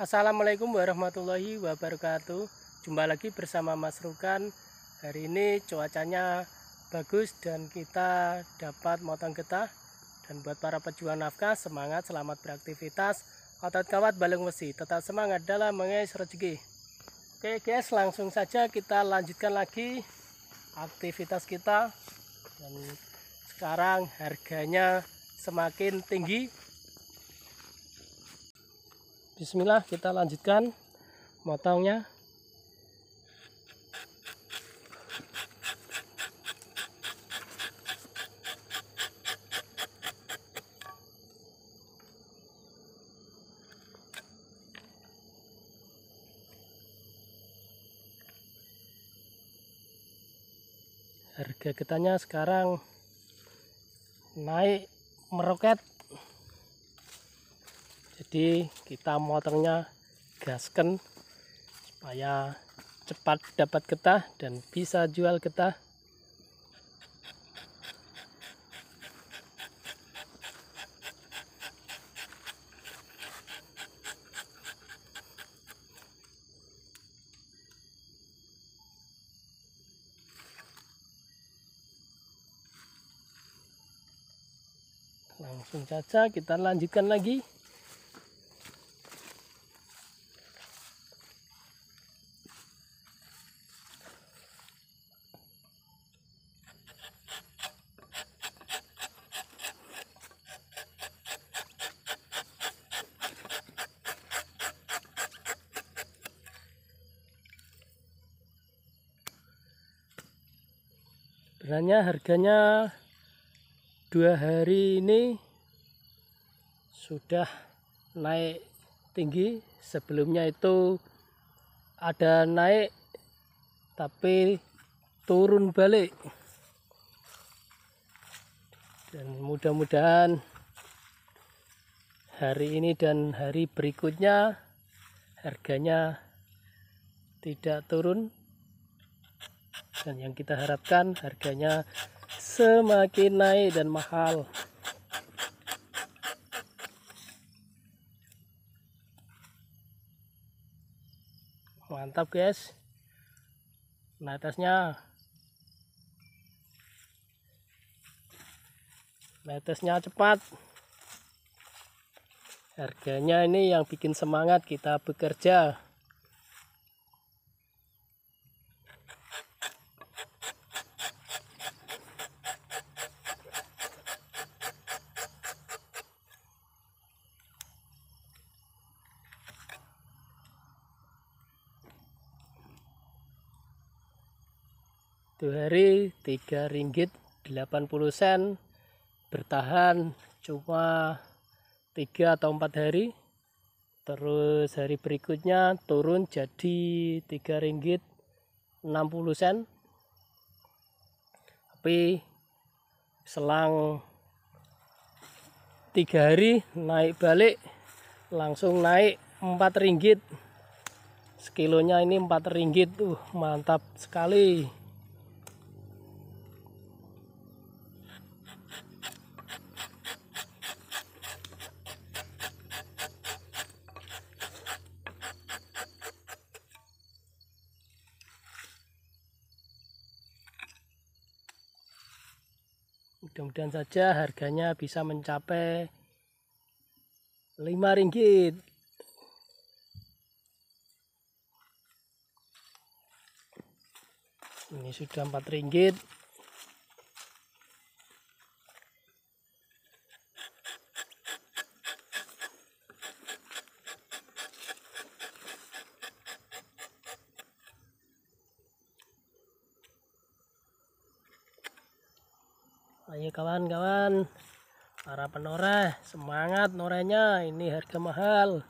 Assalamualaikum warahmatullahi wabarakatuh Jumpa lagi bersama Mas Rukan Hari ini cuacanya bagus dan kita dapat motong getah Dan buat para pejuang nafkah semangat selamat beraktivitas Otot kawat balung besi tetap semangat dalam mengais rezeki Oke guys langsung saja kita lanjutkan lagi aktivitas kita Dan sekarang harganya semakin tinggi Bismillah kita lanjutkan motongnya harga getahnya sekarang naik meroket jadi kita motornya gaskan supaya cepat dapat getah dan bisa jual getah langsung saja kita lanjutkan lagi Sebenarnya harganya dua hari ini sudah naik tinggi. Sebelumnya itu ada naik tapi turun balik. Dan mudah-mudahan hari ini dan hari berikutnya harganya tidak turun dan yang kita harapkan harganya semakin naik dan mahal mantap guys naik netesnya cepat harganya ini yang bikin semangat kita bekerja satu hari tiga ringgit 80 sen bertahan cuma tiga atau empat hari terus hari berikutnya turun jadi tiga ringgit 60 sen tapi selang tiga hari naik balik langsung naik empat ringgit sekilonya ini empat ringgit tuh mantap sekali mudah-mudahan saja harganya bisa mencapai 5 ringgit ini sudah 4 ringgit ayo kawan-kawan para penoreh semangat norenya ini harga mahal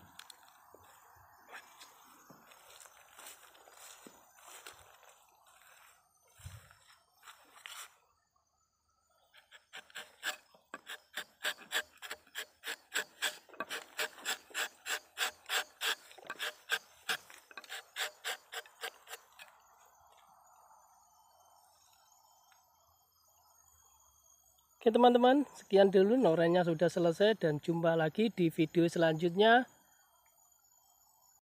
Oke teman-teman, sekian dulu norenya sudah selesai dan jumpa lagi di video selanjutnya.